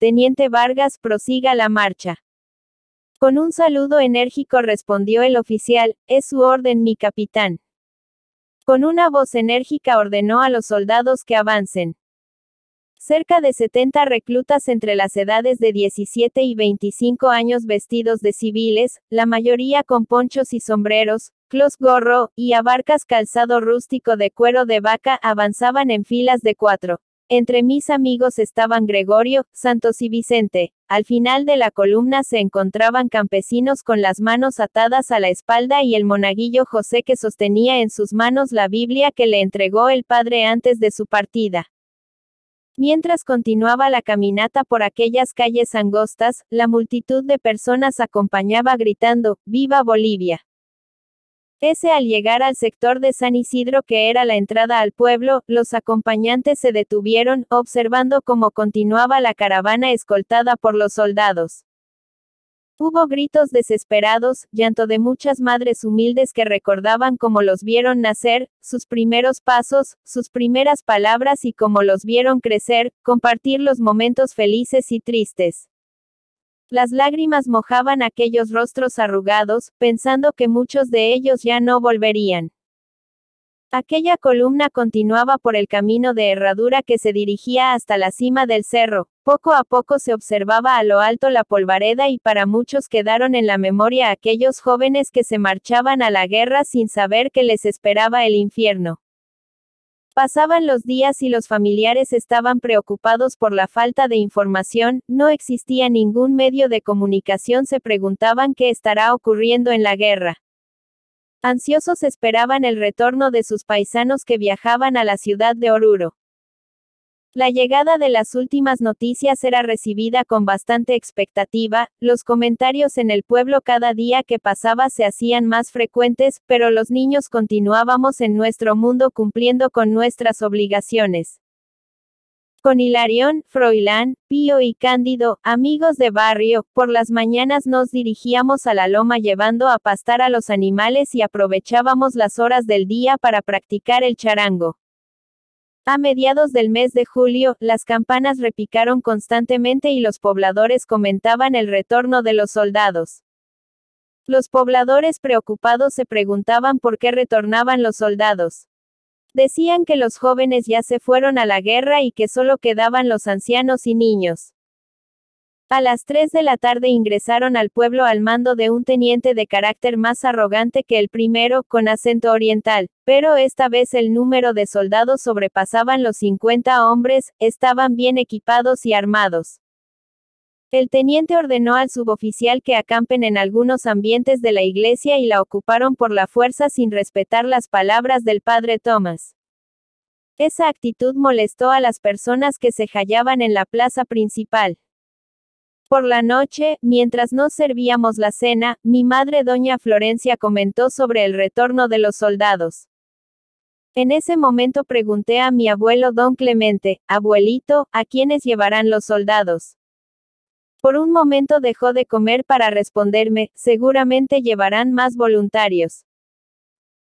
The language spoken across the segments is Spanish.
Teniente Vargas, prosiga la marcha. Con un saludo enérgico respondió el oficial, es su orden mi capitán. Con una voz enérgica ordenó a los soldados que avancen. Cerca de 70 reclutas entre las edades de 17 y 25 años vestidos de civiles, la mayoría con ponchos y sombreros, clos gorro, y abarcas calzado rústico de cuero de vaca avanzaban en filas de cuatro. Entre mis amigos estaban Gregorio, Santos y Vicente. Al final de la columna se encontraban campesinos con las manos atadas a la espalda y el monaguillo José que sostenía en sus manos la Biblia que le entregó el padre antes de su partida. Mientras continuaba la caminata por aquellas calles angostas, la multitud de personas acompañaba gritando, ¡Viva Bolivia! Ese al llegar al sector de San Isidro que era la entrada al pueblo, los acompañantes se detuvieron, observando cómo continuaba la caravana escoltada por los soldados. Hubo gritos desesperados, llanto de muchas madres humildes que recordaban cómo los vieron nacer, sus primeros pasos, sus primeras palabras y cómo los vieron crecer, compartir los momentos felices y tristes. Las lágrimas mojaban aquellos rostros arrugados, pensando que muchos de ellos ya no volverían. Aquella columna continuaba por el camino de herradura que se dirigía hasta la cima del cerro, poco a poco se observaba a lo alto la polvareda y para muchos quedaron en la memoria aquellos jóvenes que se marchaban a la guerra sin saber que les esperaba el infierno. Pasaban los días y los familiares estaban preocupados por la falta de información, no existía ningún medio de comunicación, se preguntaban qué estará ocurriendo en la guerra. Ansiosos esperaban el retorno de sus paisanos que viajaban a la ciudad de Oruro. La llegada de las últimas noticias era recibida con bastante expectativa, los comentarios en el pueblo cada día que pasaba se hacían más frecuentes, pero los niños continuábamos en nuestro mundo cumpliendo con nuestras obligaciones. Con Hilarión, Froilán, Pío y Cándido, amigos de barrio, por las mañanas nos dirigíamos a la loma llevando a pastar a los animales y aprovechábamos las horas del día para practicar el charango. A mediados del mes de julio, las campanas repicaron constantemente y los pobladores comentaban el retorno de los soldados. Los pobladores preocupados se preguntaban por qué retornaban los soldados. Decían que los jóvenes ya se fueron a la guerra y que solo quedaban los ancianos y niños. A las 3 de la tarde ingresaron al pueblo al mando de un teniente de carácter más arrogante que el primero, con acento oriental, pero esta vez el número de soldados sobrepasaban los 50 hombres, estaban bien equipados y armados. El teniente ordenó al suboficial que acampen en algunos ambientes de la iglesia y la ocuparon por la fuerza sin respetar las palabras del padre Thomas. Esa actitud molestó a las personas que se hallaban en la plaza principal. Por la noche, mientras no servíamos la cena, mi madre doña Florencia comentó sobre el retorno de los soldados. En ese momento pregunté a mi abuelo don Clemente, abuelito, ¿a quiénes llevarán los soldados? Por un momento dejó de comer para responderme, seguramente llevarán más voluntarios.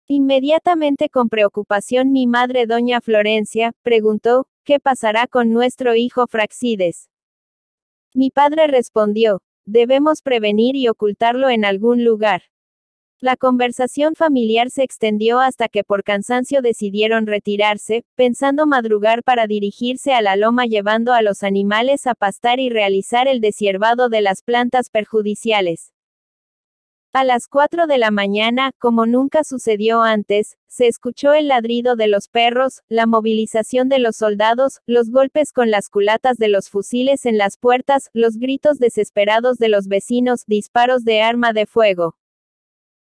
Inmediatamente con preocupación mi madre doña Florencia, preguntó, ¿qué pasará con nuestro hijo Fraxides? Mi padre respondió, debemos prevenir y ocultarlo en algún lugar. La conversación familiar se extendió hasta que por cansancio decidieron retirarse, pensando madrugar para dirigirse a la loma llevando a los animales a pastar y realizar el desiervado de las plantas perjudiciales. A las 4 de la mañana, como nunca sucedió antes, se escuchó el ladrido de los perros, la movilización de los soldados, los golpes con las culatas de los fusiles en las puertas, los gritos desesperados de los vecinos, disparos de arma de fuego.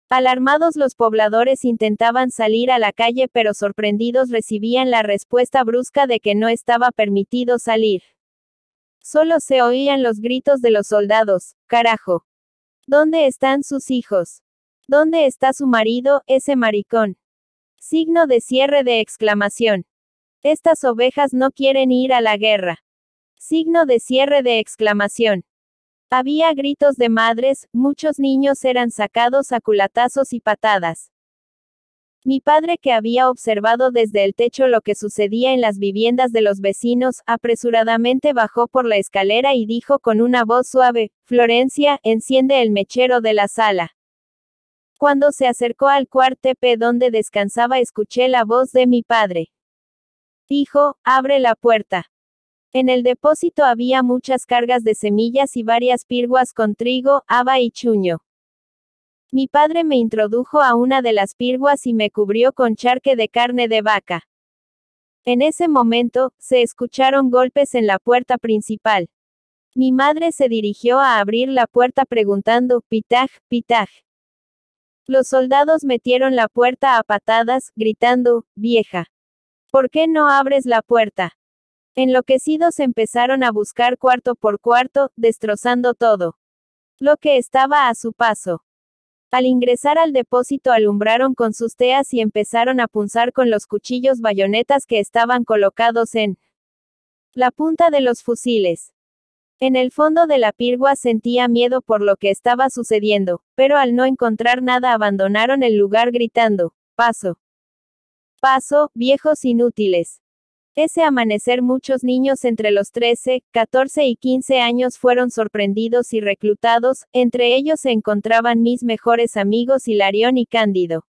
Alarmados los pobladores intentaban salir a la calle pero sorprendidos recibían la respuesta brusca de que no estaba permitido salir. Solo se oían los gritos de los soldados, carajo. ¿Dónde están sus hijos? ¿Dónde está su marido, ese maricón? Signo de cierre de exclamación. Estas ovejas no quieren ir a la guerra. Signo de cierre de exclamación. Había gritos de madres, muchos niños eran sacados a culatazos y patadas. Mi padre, que había observado desde el techo lo que sucedía en las viviendas de los vecinos, apresuradamente bajó por la escalera y dijo con una voz suave, Florencia, enciende el mechero de la sala. Cuando se acercó al cuartepe donde descansaba escuché la voz de mi padre. Dijo, abre la puerta. En el depósito había muchas cargas de semillas y varias pirguas con trigo, haba y chuño. Mi padre me introdujo a una de las pirguas y me cubrió con charque de carne de vaca. En ese momento, se escucharon golpes en la puerta principal. Mi madre se dirigió a abrir la puerta preguntando, pitaj, pitaj. Los soldados metieron la puerta a patadas, gritando, vieja. ¿Por qué no abres la puerta? Enloquecidos empezaron a buscar cuarto por cuarto, destrozando todo. Lo que estaba a su paso. Al ingresar al depósito alumbraron con sus teas y empezaron a punzar con los cuchillos bayonetas que estaban colocados en la punta de los fusiles. En el fondo de la pirgua sentía miedo por lo que estaba sucediendo, pero al no encontrar nada abandonaron el lugar gritando, paso. Paso, viejos inútiles. Ese amanecer muchos niños entre los 13, 14 y 15 años fueron sorprendidos y reclutados, entre ellos se encontraban mis mejores amigos Hilarión y Cándido.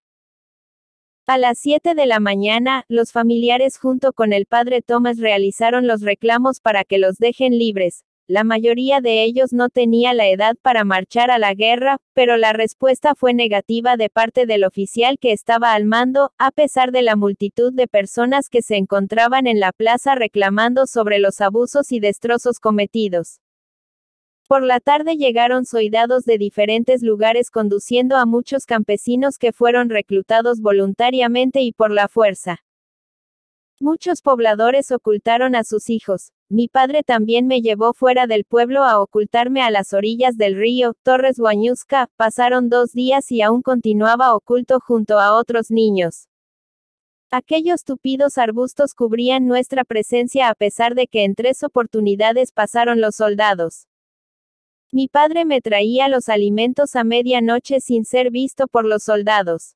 A las 7 de la mañana, los familiares junto con el padre Thomas realizaron los reclamos para que los dejen libres, la mayoría de ellos no tenía la edad para marchar a la guerra, pero la respuesta fue negativa de parte del oficial que estaba al mando, a pesar de la multitud de personas que se encontraban en la plaza reclamando sobre los abusos y destrozos cometidos. Por la tarde llegaron soldados de diferentes lugares conduciendo a muchos campesinos que fueron reclutados voluntariamente y por la fuerza. Muchos pobladores ocultaron a sus hijos, mi padre también me llevó fuera del pueblo a ocultarme a las orillas del río Torres Guañuzca, pasaron dos días y aún continuaba oculto junto a otros niños. Aquellos tupidos arbustos cubrían nuestra presencia a pesar de que en tres oportunidades pasaron los soldados. Mi padre me traía los alimentos a medianoche sin ser visto por los soldados.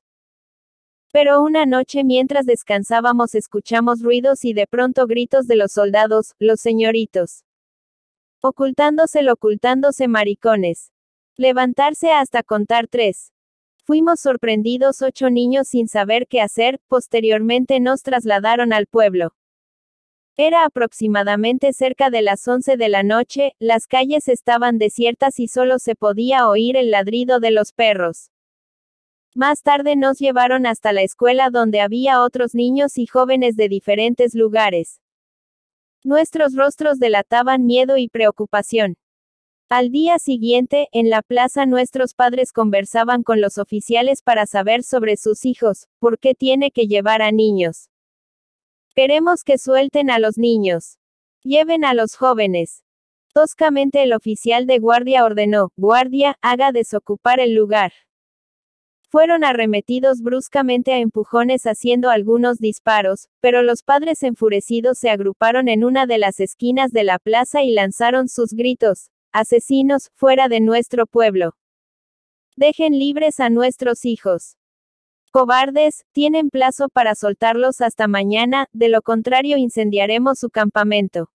Pero una noche mientras descansábamos escuchamos ruidos y de pronto gritos de los soldados, los señoritos. Ocultándose, ocultándose maricones. Levantarse hasta contar tres. Fuimos sorprendidos ocho niños sin saber qué hacer, posteriormente nos trasladaron al pueblo. Era aproximadamente cerca de las once de la noche, las calles estaban desiertas y solo se podía oír el ladrido de los perros. Más tarde nos llevaron hasta la escuela donde había otros niños y jóvenes de diferentes lugares. Nuestros rostros delataban miedo y preocupación. Al día siguiente, en la plaza nuestros padres conversaban con los oficiales para saber sobre sus hijos, por qué tiene que llevar a niños. Queremos que suelten a los niños. Lleven a los jóvenes. Toscamente el oficial de guardia ordenó, guardia, haga desocupar el lugar. Fueron arremetidos bruscamente a empujones haciendo algunos disparos, pero los padres enfurecidos se agruparon en una de las esquinas de la plaza y lanzaron sus gritos, Asesinos, fuera de nuestro pueblo. Dejen libres a nuestros hijos. Cobardes, tienen plazo para soltarlos hasta mañana, de lo contrario incendiaremos su campamento.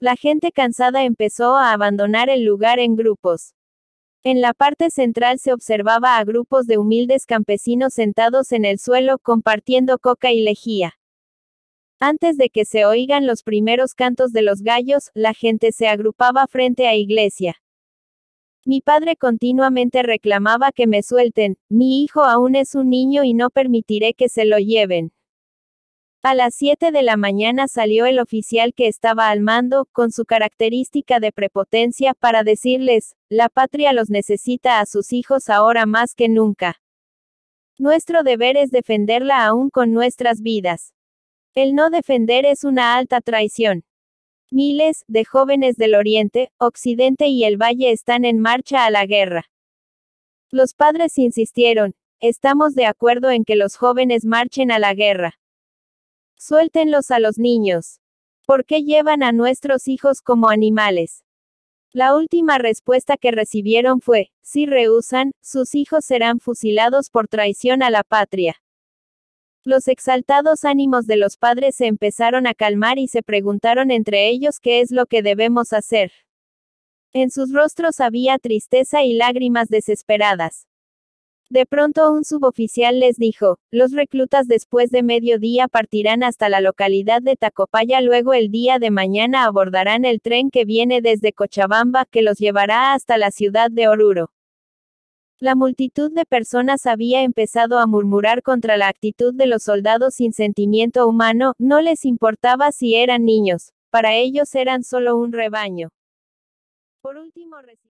La gente cansada empezó a abandonar el lugar en grupos. En la parte central se observaba a grupos de humildes campesinos sentados en el suelo compartiendo coca y lejía. Antes de que se oigan los primeros cantos de los gallos, la gente se agrupaba frente a iglesia. Mi padre continuamente reclamaba que me suelten, mi hijo aún es un niño y no permitiré que se lo lleven. A las 7 de la mañana salió el oficial que estaba al mando, con su característica de prepotencia, para decirles, la patria los necesita a sus hijos ahora más que nunca. Nuestro deber es defenderla aún con nuestras vidas. El no defender es una alta traición. Miles de jóvenes del Oriente, Occidente y el Valle están en marcha a la guerra. Los padres insistieron, estamos de acuerdo en que los jóvenes marchen a la guerra. Suéltenlos a los niños. ¿Por qué llevan a nuestros hijos como animales? La última respuesta que recibieron fue, si rehusan, sus hijos serán fusilados por traición a la patria. Los exaltados ánimos de los padres se empezaron a calmar y se preguntaron entre ellos qué es lo que debemos hacer. En sus rostros había tristeza y lágrimas desesperadas. De pronto un suboficial les dijo, los reclutas después de mediodía partirán hasta la localidad de Tacopaya, luego el día de mañana abordarán el tren que viene desde Cochabamba, que los llevará hasta la ciudad de Oruro. La multitud de personas había empezado a murmurar contra la actitud de los soldados sin sentimiento humano, no les importaba si eran niños, para ellos eran solo un rebaño. Por último,